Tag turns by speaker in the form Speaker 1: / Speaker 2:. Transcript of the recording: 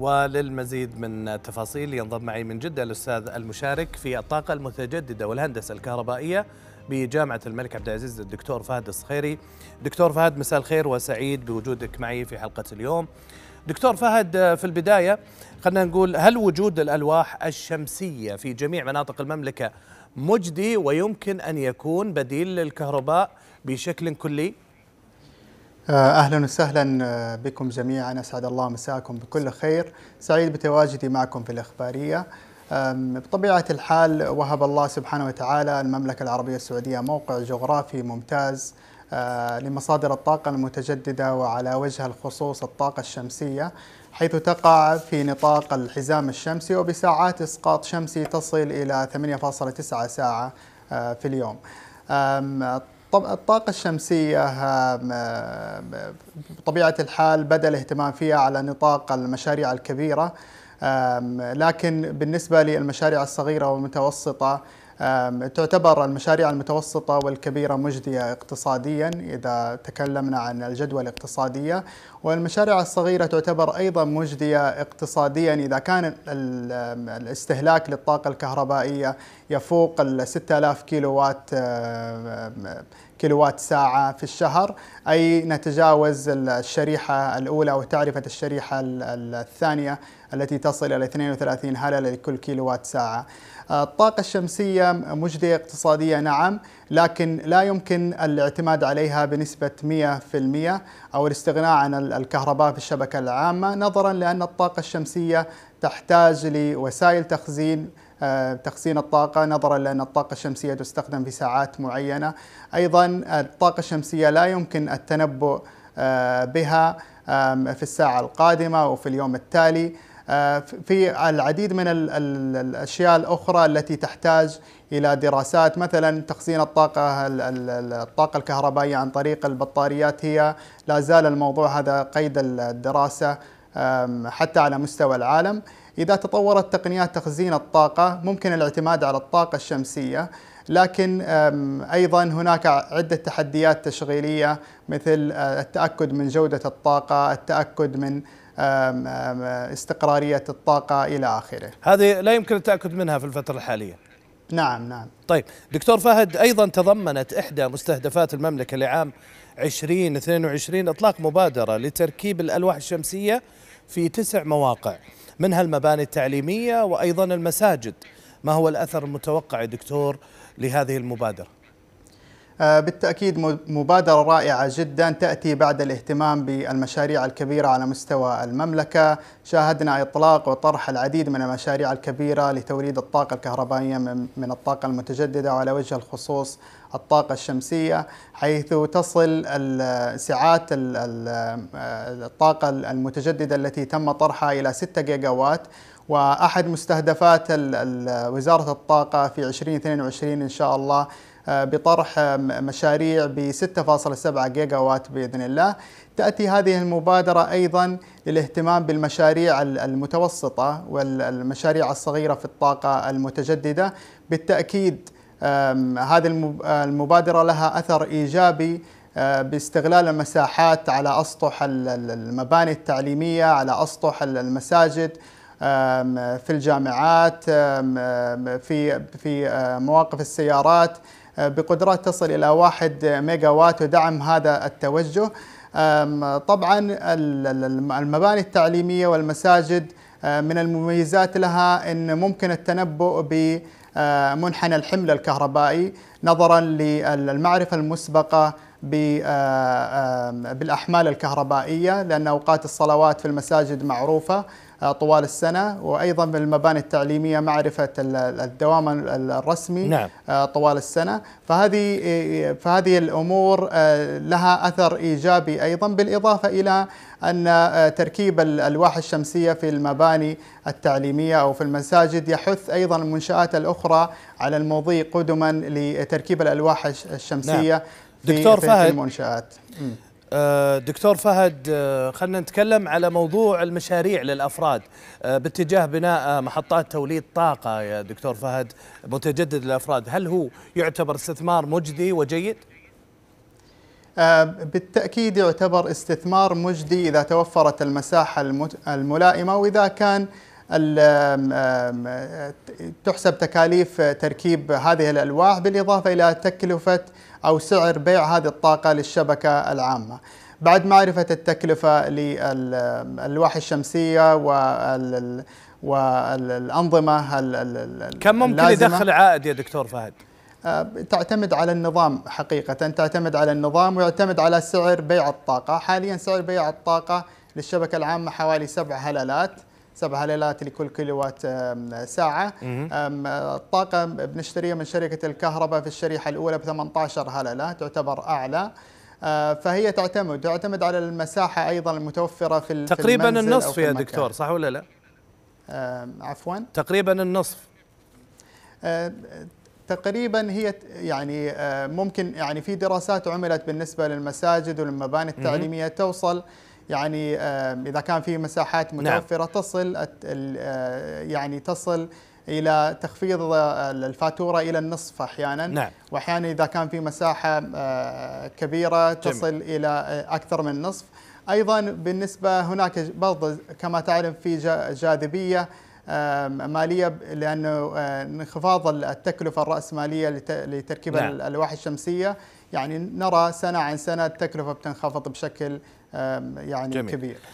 Speaker 1: وللمزيد من التفاصيل ينضم معي من جدة الأستاذ المشارك في الطاقة المتجددة والهندسة الكهربائية بجامعة الملك عبد العزيز الدكتور فهد الصخيري دكتور فهد مساء الخير وسعيد بوجودك معي في حلقة اليوم دكتور فهد في البداية خلينا نقول هل وجود الألواح الشمسية في جميع مناطق المملكة مجدي ويمكن أن يكون بديل للكهرباء بشكل كلي؟
Speaker 2: آه، اهلا وسهلا آه، بكم جميعا اسعد الله مساكم بكل خير سعيد بتواجدي معكم في الاخباريه بطبيعه الحال وهب الله سبحانه وتعالى المملكه العربيه السعوديه موقع جغرافي ممتاز آه، لمصادر الطاقه المتجدده وعلى وجه الخصوص الطاقه الشمسيه حيث تقع في نطاق الحزام الشمسي وبساعات اسقاط شمسي تصل الى 8.9 ساعه في اليوم طب الطاقة الشمسية آه، بطبيعة الحال بدأ الاهتمام فيها على نطاق المشاريع الكبيرة لكن بالنسبة للمشاريع الصغيرة والمتوسطة تعتبر المشاريع المتوسطة والكبيرة مجدية اقتصاديا إذا تكلمنا عن الجدوى الاقتصادية والمشاريع الصغيرة تعتبر أيضا مجدية اقتصاديا إذا كان الاستهلاك للطاقة الكهربائية يفوق ال 6000 كيلو وات كيلووات ساعة في الشهر أي نتجاوز الشريحة الأولى وتعرفة الشريحة الثانية التي تصل إلى 32 هللة لكل كيلووات ساعة آه، الطاقة الشمسية مجدية اقتصادية نعم لكن لا يمكن الاعتماد عليها بنسبة 100% أو الاستغناء عن الكهرباء في الشبكة العامة نظرا لأن الطاقة الشمسية تحتاج لوسائل تخزين آه، تخزين الطاقة نظرا لأن الطاقة الشمسية تستخدم في ساعات معينة أيضا الطاقة الشمسية لا يمكن التنبؤ آه، بها في الساعة القادمة أو في اليوم التالي آه، في العديد من الاشياء الاخرى التي تحتاج الى دراسات مثلا تخزين الطاقه الطاقه الكهربائيه عن طريق البطاريات هي لا زال الموضوع هذا قيد الدراسه حتى على مستوى العالم إذا تطورت تقنيات تخزين الطاقة ممكن الاعتماد على الطاقة الشمسية لكن أيضا هناك عدة تحديات تشغيلية مثل آه، التأكد من جودة الطاقة التأكد من استقرارية الطاقة إلى آخره
Speaker 1: هذه لا يمكن التأكد منها في الفترة الحالية نعم نعم طيب دكتور فهد أيضا تضمنت إحدى مستهدفات المملكة لعام 2022 إطلاق مبادرة لتركيب الألواح الشمسية في تسع مواقع منها المباني التعليمية وأيضا المساجد ما هو الأثر المتوقع دكتور لهذه المبادرة آه، بالتأكيد مبادرة رائعة
Speaker 2: جدا تأتي بعد الاهتمام بالمشاريع الكبيرة على مستوى المملكة شاهدنا إطلاق وطرح العديد من المشاريع الكبيرة لتوريد الطاقة الكهربائية من الطاقة المتجددة وعلى وجه الخصوص الطاقة الشمسية حيث تصل سعات آه، الطاقة المتجددة التي تم طرحها إلى 6 جيجاوات وأحد مستهدفات وزارة الطاقة في 2022 إن شاء الله آه، بطرح آه، مشاريع ب 6.7 جيجا وات باذن الله. تاتي هذه المبادره ايضا للاهتمام بالمشاريع المتوسطه والمشاريع الصغيره في الطاقه المتجدده بالتاكيد هذه المبادره لها اثر ايجابي آه، باستغلال المساحات على اسطح المباني التعليميه على اسطح المساجد في الجامعات في في مواقف السيارات بقدرات تصل الى 1 ميجا وات ودعم هذا التوجه طبعا المباني التعليميه والمساجد من المميزات لها ان ممكن التنبؤ بمنحنى الحمل الكهربائي نظرا للمعرفه المسبقه آه، آه، بالأحمال الكهربائية لأن أوقات الصلوات في المساجد معروفة آه، طوال السنة وأيضا في المباني التعليمية معرفة الدوام الرسمي نعم. طوال السنة فهذه فهذه الأمور لها أثر إيجابي أيضا بالإضافة إلى أن تركيب الألواح الشمسية في المباني التعليمية أو في المساجد يحث أيضا المنشآت الأخرى على المضي قدما لتركيب الألواح الشمسية نعم. دكتور في فهد المنشآت
Speaker 1: آه، دكتور فهد آه، خلينا نتكلم على موضوع المشاريع للافراد آه، باتجاه بناء محطات توليد طاقه يا دكتور فهد متجدد للافراد هل هو يعتبر استثمار مجدي وجيد؟
Speaker 2: بالتأكيد يعتبر استثمار مجدي إذا توفرت المساحة الملائمة وإذا كان تحسب تكاليف تركيب هذه الألواح بالإضافة إلى تكلفة أو سعر بيع هذه الطاقة للشبكة العامة بعد معرفة التكلفة للألواح الشمسية والأنظمة كم ممكن يدخل
Speaker 1: عائد يا دكتور فهد؟
Speaker 2: آه، تعتمد على النظام حقيقة تعتمد على النظام ويعتمد على سعر بيع الطاقة حاليا سعر بيع الطاقة للشبكة العامة حوالي سبع هلالات سبع ليلات لكل كيلوات ساعة الطاقة بنشتريها من شركة الكهرباء في الشريحة الأولى ب 18 هللة تعتبر أعلى آه، فهي تعتمد تعتمد على المساحة أيضا المتوفرة في تقريبا في النصف في يا دكتور صح ولا لا؟ عفوا
Speaker 1: تقريبا النصف
Speaker 2: آه، تقريبا هي يعني آه، ممكن يعني في دراسات عملت بالنسبة للمساجد والمباني التعليمية توصل يعني اذا كان في مساحات نعم. متوفره نعم. تصل آه، يعني تصل الى تخفيض آه، الفاتوره الى النصف احيانا نعم. واحيانا اذا كان في مساحه آه، كبيره تصل جميل. الى اكثر من النصف ايضا بالنسبه هناك برضه كما تعلم في جاذبيه ماليه لانه انخفاض التكلفه الراسماليه لتركيب نعم. الالواح الشمسيه يعني نرى سنه عن سنه التكلفه بتنخفض بشكل يعني جميل. كبير